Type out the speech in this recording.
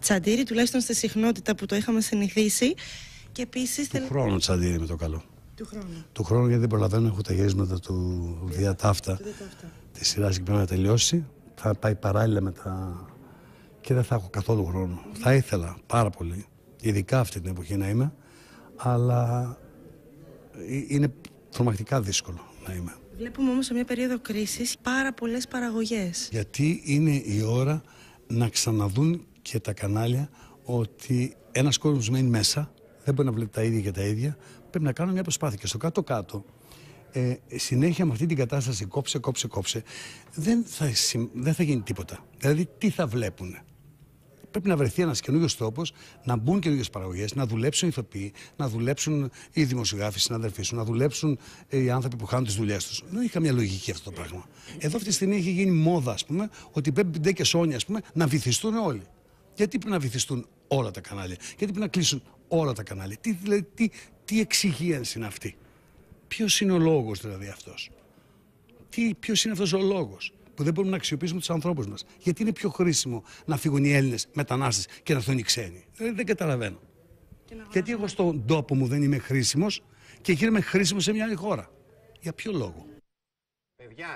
τσαντήρι, τουλάχιστον στη συχνότητα που το είχαμε συνηθίσει. Και επίσης. Του χρόνου τσαντήρι με το καλό. Του χρόνου. Του χρόνου γιατί δεν προλαβαίνω, έχω τα γυρίσματα του διατάφτα τη σειράς και πρέπει να τελειώσει. Θα πάει παράλληλα με τα. και δεν θα έχω καθόλου χρόνο. Θα ήθελα πάρα πολύ, ειδικά αυτή την εποχή να είμαι, αλλά ε, είναι τρομακτικά δύσκολο να είμαι. Βλέπουμε όμως σε μια περίοδο κρίσης πάρα πολλές παραγωγές. Γιατί είναι η ώρα να ξαναδούν και τα κανάλια ότι ένας κόσμος μένει μέσα, δεν μπορεί να βλέπει τα ίδια και τα ίδια, πρέπει να κάνουμε μια προσπάθεια. Και στο κάτω-κάτω, ε, συνέχεια με αυτή την κατάσταση κόψε, κόψε, κόψε, δεν θα, δεν θα γίνει τίποτα. Δηλαδή, τι θα βλέπουν. Πρέπει να βρεθεί ένας καινούριος τρόπος να μπουν καινούριες παραγωγές, να δουλέψουν οι ηθοποιοί, να δουλέψουν οι δημοσιογράφοι, οι συναδελφοί σου, να δουλέψουν ε, οι άνθρωποι που χάνουν τις δουλειές τους. Δεν είχε καμία λογική αυτό το πράγμα. Εδώ αυτή τη στιγμή έχει γίνει μόδα, ας πούμε, ότι πρέπει και σόνια, να βυθιστούν όλοι. Γιατί πρέπει να βυθιστούν όλα τα κανάλια, γιατί πρέπει να κλείσουν όλα τα κανάλια. Τι, δηλαδή, τι, τι εξυγίανση είναι αυτή. Ποιος είναι ο λόγος δηλαδή αυτός. Ποιος είναι αυτός ο λόγος που δεν μπορούμε να αξιοποιήσουμε τους ανθρώπους μας. Γιατί είναι πιο χρήσιμο να φύγουν οι Έλληνες μετανάστες και να φύγουν οι ξένοι. Δηλαδή, δεν καταλαβαίνω. Γιατί εγώ στον τόπο μου δεν είμαι χρήσιμος και γίνομαι χρήσιμος σε μια άλλη χώρα. Για ποιο λόγο. Παιδιά.